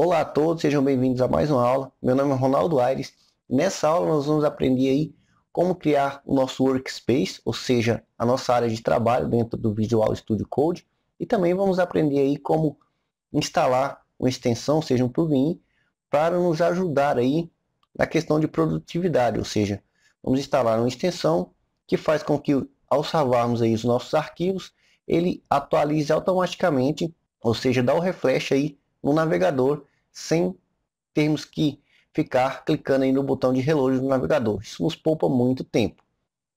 Olá a todos, sejam bem-vindos a mais uma aula. Meu nome é Ronaldo Aires. Nessa aula nós vamos aprender aí como criar o nosso workspace, ou seja, a nossa área de trabalho dentro do Visual Studio Code. E também vamos aprender aí como instalar uma extensão, seja um plugin, para nos ajudar aí na questão de produtividade, ou seja, vamos instalar uma extensão que faz com que ao salvarmos aí os nossos arquivos, ele atualize automaticamente, ou seja, dá o refresh aí no navegador sem termos que ficar clicando aí no botão de relógio do navegador. Isso nos poupa muito tempo.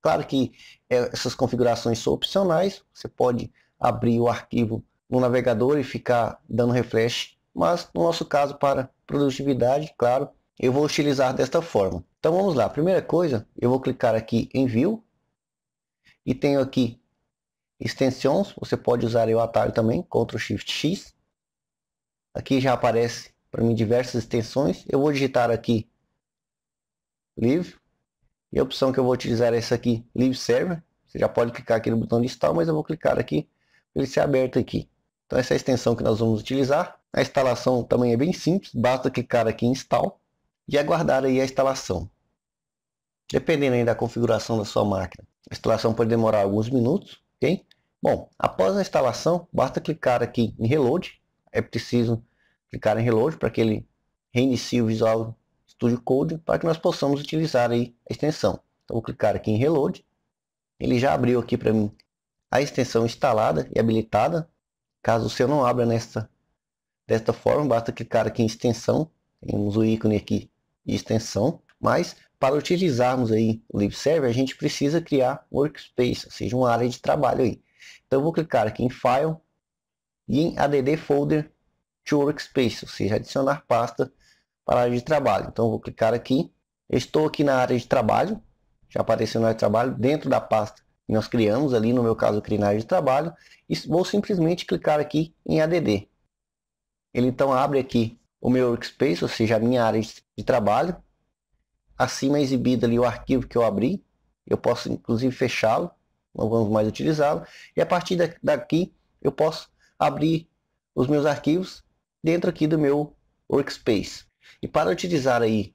Claro que é, essas configurações são opcionais, você pode abrir o arquivo no navegador e ficar dando refresh, mas no nosso caso para produtividade, claro, eu vou utilizar desta forma. Então vamos lá, primeira coisa, eu vou clicar aqui em View e tenho aqui extensões, você pode usar o atalho também, Ctrl Shift X. Aqui já aparece para mim diversas extensões. Eu vou digitar aqui Live. E a opção que eu vou utilizar é essa aqui, Live Server. Você já pode clicar aqui no botão de install, mas eu vou clicar aqui para ele ser aberto aqui. Então essa é a extensão que nós vamos utilizar. A instalação também é bem simples, basta clicar aqui em Install e aguardar aí a instalação. Dependendo aí da configuração da sua máquina, a instalação pode demorar alguns minutos, ok? Bom, após a instalação, basta clicar aqui em Reload. É preciso clicar em reload para que ele reinicie o Visual Studio Code para que nós possamos utilizar aí a extensão. Então vou clicar aqui em reload. Ele já abriu aqui para mim a extensão instalada e habilitada. Caso o seu não abra nesta, desta forma, basta clicar aqui em extensão. Temos o ícone aqui de extensão. Mas para utilizarmos aí o LibServer, a gente precisa criar workspace, ou seja, uma área de trabalho aí. Então eu vou clicar aqui em File e em ADD Folder to Workspace, ou seja, adicionar pasta para a área de trabalho. Então vou clicar aqui. Eu estou aqui na área de trabalho, já apareceu na área de trabalho, dentro da pasta que nós criamos ali, no meu caso eu criei na área de trabalho, e vou simplesmente clicar aqui em ADD. Ele então abre aqui o meu workspace, ou seja, a minha área de trabalho. Acima é exibido ali o arquivo que eu abri. Eu posso inclusive fechá-lo, não vamos mais utilizá-lo. E a partir daqui eu posso abrir os meus arquivos dentro aqui do meu workspace. E para utilizar aí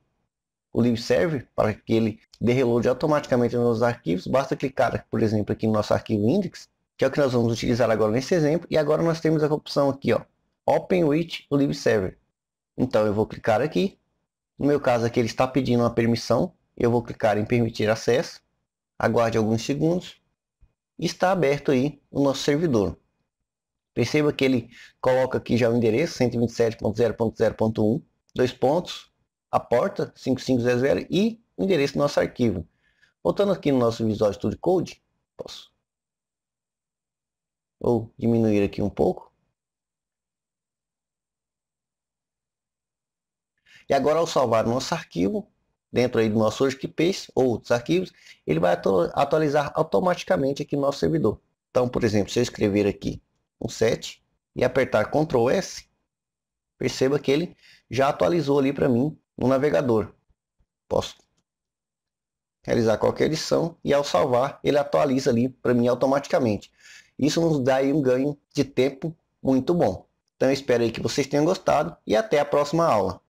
o libserve, para que ele dê reload automaticamente nos nossos arquivos, basta clicar, por exemplo, aqui no nosso arquivo index, que é o que nós vamos utilizar agora nesse exemplo. E agora nós temos a opção aqui, ó, Open with o libserve. Então eu vou clicar aqui. No meu caso aqui ele está pedindo uma permissão. Eu vou clicar em permitir acesso. Aguarde alguns segundos. Está aberto aí o nosso servidor. Perceba que ele coloca aqui já o endereço 127.0.0.1, dois pontos, a porta 5500 e o endereço do nosso arquivo. Voltando aqui no nosso Visual Studio Code, posso ou diminuir aqui um pouco. E agora ao salvar o nosso arquivo, dentro aí do nosso WordPage ou outros arquivos, ele vai atualizar automaticamente aqui no nosso servidor. Então, por exemplo, se eu escrever aqui o 7 e apertar Ctrl S, perceba que ele já atualizou ali para mim no navegador. Posso realizar qualquer edição e ao salvar ele atualiza ali para mim automaticamente. Isso nos dá um ganho de tempo muito bom. Então eu espero que vocês tenham gostado e até a próxima aula.